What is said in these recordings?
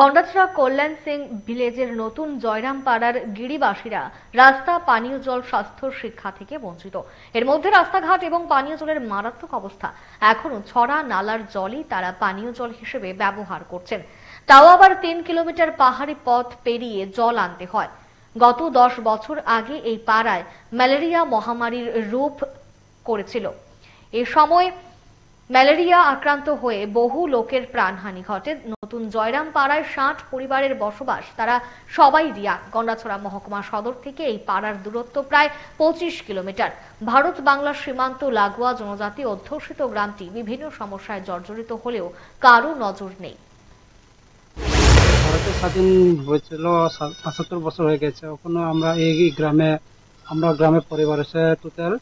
কন্ডাছড়া কল্যাণ সিং ভিলেজের নতুন জয়রাম পাড়ার গিরিবাসীরা রাস্তা পানীয় জল স্বাস্থ্য শিক্ষা থেকে বঞ্চিত এর মধ্যে রাস্তাঘাট এবং পানীয় জলের মারাত্মক অবস্থা এখনো ছড়া নালার জলই তারা পানীয় জল হিসেবে ব্যবহার করছেন তাও আবার তিন কিলোমিটার পাহাড়ি পথ পেরিয়ে জল আনতে হয় গত দশ বছর আগে এই পাড়ায় ম্যালেরিয়া মহামারীর রূপ করেছিল এ সময় ম্যালেরিয়া আক্রান্ত হয়ে বহু লোকের প্রাণহানি ঘটে নতুন জয়রাম পাড়ায় ষাট পরিবারের বসবাস তারা সবাই রিয়া গন্ডাছড়া মহকুমা সদর থেকে এই পাড়ার দূরত্ব প্রায় পঁচিশ কিলোমিটার ভারত বাংলা সীমান্ত লাগোয়া জনজাতি অধ্যুষিত গ্রামটি বিভিন্ন সমস্যায় জর্জরিত হলেও কারো নজর নেই ভারতের স্বাধীন হয়েছিল পঁচাত্তর বছর হয়ে গেছে এখনো আমরা এই গ্রামে আমরা গ্রামের পরিবারের টোটাল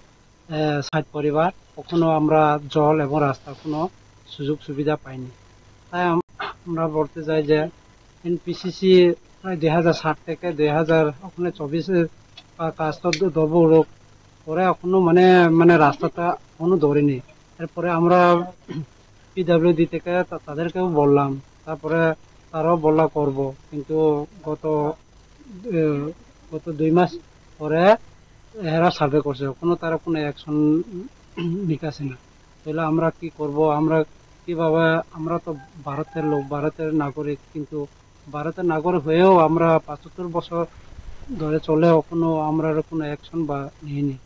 সাত পরিবার কখনো আমরা জল এবং রাস্তা কোনো সুযোগ সুবিধা পাইনি তাই আমরা বলতে চাই যে এনপিসিসি প্রায় দুই হাজার ষাট থেকে দুই হাজার ওখানে চব্বিশের কাজটা দৌড় পরে এখনো মানে মানে রাস্তাটা কোনো ধরেনি এরপরে আমরা পিডাব্লিউডি থেকে তাদেরকেও বললাম তারপরে তারাও বললা করব কিন্তু গত গত দুই মাস পরে এরা সার্ভে করছে কোনো তারা কোনো অ্যাকশন নিকাছে না তাহলে আমরা কি করব আমরা কিভাবে আমরা তো ভারতের লোক ভারতের নাগরিক কিন্তু ভারতের নাগরিক হয়েও আমরা পঁচাত্তর বছর ধরে চলেও কোনো আমরা কোনো অ্যাকশন বা নিইনি